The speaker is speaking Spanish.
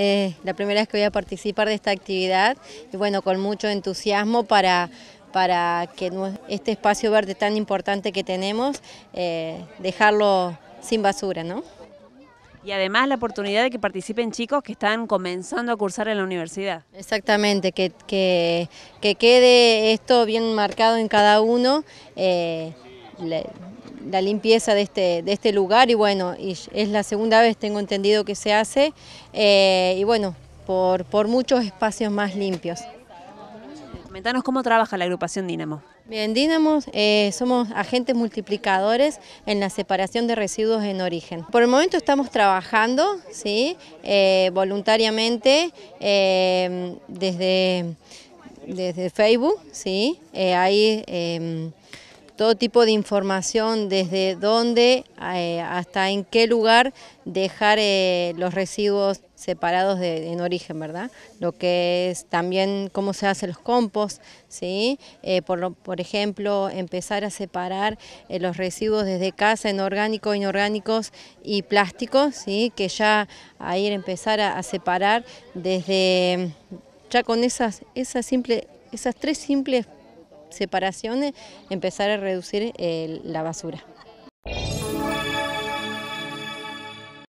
Eh, la primera vez que voy a participar de esta actividad y bueno, con mucho entusiasmo para, para que este espacio verde tan importante que tenemos, eh, dejarlo sin basura, ¿no? Y además la oportunidad de que participen chicos que están comenzando a cursar en la universidad. Exactamente, que, quede esto bien marcado en cada uno. Eh, la limpieza de este, de este lugar y bueno, y es la segunda vez, tengo entendido, que se hace eh, y bueno, por, muchos espacios más limpios. Comentanos cómo trabaja la agrupación Dinamo. Bien, Dinamos eh, somos agentes multiplicadores en la separación de residuos en origen. Por el momento estamos trabajando ¿sí? Eh, voluntariamente desde, desde Facebook, ¿sí? ahí todo tipo de información, desde dónde eh, hasta en qué lugar dejar eh, los residuos separados en origen, ¿verdad? Lo que es también cómo se hacen los compost, ¿sí? Eh, por, ejemplo, empezar a separar los residuos desde casa en orgánicos, inorgánicos y plásticos, ¿sí? Que ya a ir empezar a, separar desde, ya con esas, esas tres simples separaciones, empezar a reducir la basura.